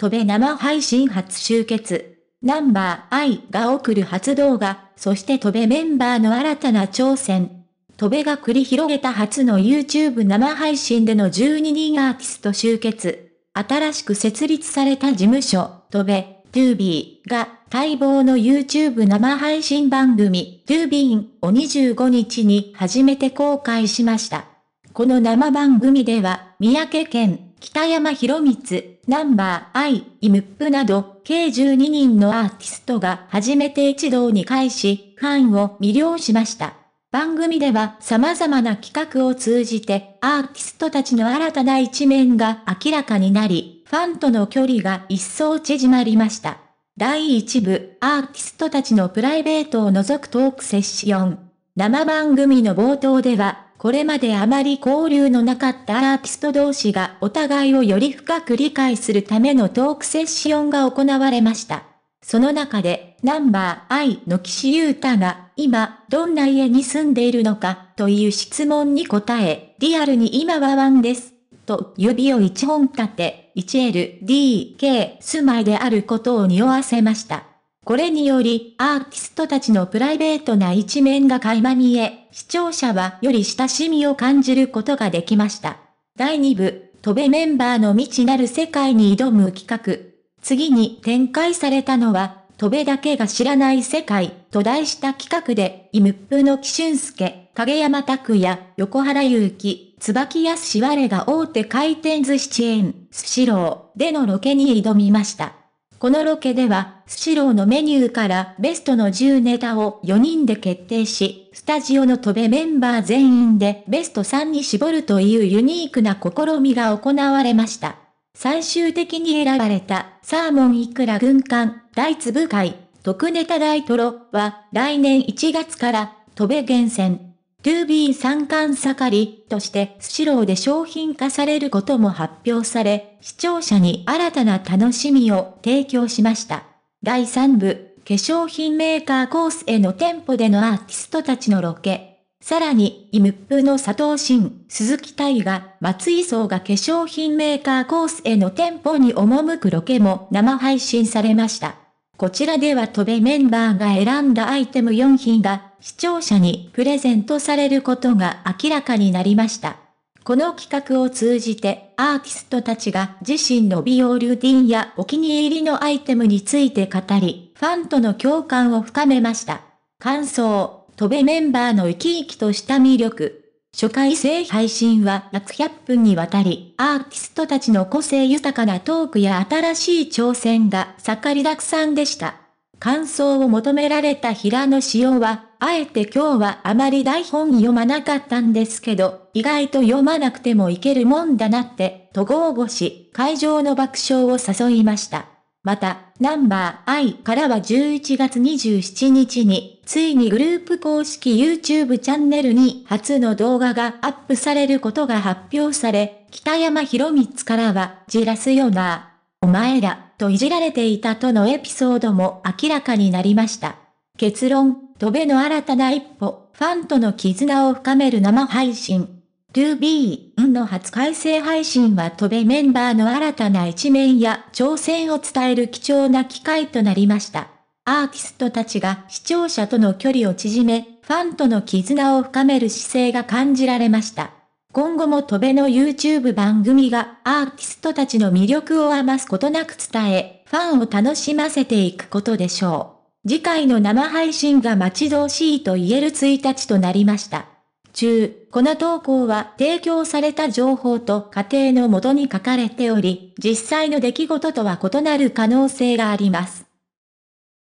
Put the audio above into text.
飛べ生配信初集結。ナンバー I が送る初動画、そして飛べメンバーの新たな挑戦。飛べが繰り広げた初の YouTube 生配信での12人アーティスト集結。新しく設立された事務所、飛べ、ビーが待望の YouTube 生配信番組トゥービーンを25日に初めて公開しました。この生番組では、三宅県、北山博光、ナンバーイ、イムップなど、計12人のアーティストが初めて一堂に会し、ファンを魅了しました。番組では様々な企画を通じて、アーティストたちの新たな一面が明らかになり、ファンとの距離が一層縮まりました。第1部、アーティストたちのプライベートを除くトークセッション。生番組の冒頭では、これまであまり交流のなかったアーティスト同士がお互いをより深く理解するためのトークセッションが行われました。その中で、ナンバーアイの岸優太が、今、どんな家に住んでいるのか、という質問に答え、リアルに今はワンです。と、指を一本立て、1LDK 住まいであることを匂わせました。これにより、アーティストたちのプライベートな一面が垣間見え、視聴者はより親しみを感じることができました。第2部、飛べメンバーの未知なる世界に挑む企画。次に展開されたのは、飛べだけが知らない世界、と題した企画で、イムップの木俊介、影山拓也、横原祐希、椿康我が大手回転寿司チェーン、スシローでのロケに挑みました。このロケでは、スシローのメニューからベストの10ネタを4人で決定し、スタジオの飛べメンバー全員でベスト3に絞るというユニークな試みが行われました。最終的に選ばれた、サーモンイクラ軍艦、大粒貝、特ネタ大トロは、来年1月から、飛べ厳選、2B 三冠盛りとしてスシローで商品化されることも発表され、視聴者に新たな楽しみを提供しました。第3部、化粧品メーカーコースへの店舗でのアーティストたちのロケ。さらに、イムップの佐藤慎、鈴木大河、松井荘が化粧品メーカーコースへの店舗に赴くロケも生配信されました。こちらでは飛べメンバーが選んだアイテム4品が視聴者にプレゼントされることが明らかになりました。この企画を通じてアーティストたちが自身の美容ルーティンやお気に入りのアイテムについて語り、ファンとの共感を深めました。感想、飛べメンバーの生き生きとした魅力。初回生配信は約100分にわたり、アーティストたちの個性豊かなトークや新しい挑戦が盛りだくさんでした。感想を求められた平野紫耀は、あえて今日はあまり台本読まなかったんですけど、意外と読まなくてもいけるもんだなって、と豪語し、会場の爆笑を誘いました。また、ナンバー I からは11月27日に、ついにグループ公式 YouTube チャンネルに初の動画がアップされることが発表され、北山博光からは、じらすよな。お前ら、といじられていたとのエピソードも明らかになりました。結論、戸辺の新たな一歩、ファンとの絆を深める生配信。2B、運の初改正配信は戸辺メンバーの新たな一面や挑戦を伝える貴重な機会となりました。アーティストたちが視聴者との距離を縮め、ファンとの絆を深める姿勢が感じられました。今後も戸辺の YouTube 番組がアーティストたちの魅力を余すことなく伝え、ファンを楽しませていくことでしょう。次回の生配信が待ち遠しいと言える1日となりました。中、この投稿は提供された情報と過程のもとに書かれており、実際の出来事とは異なる可能性があります。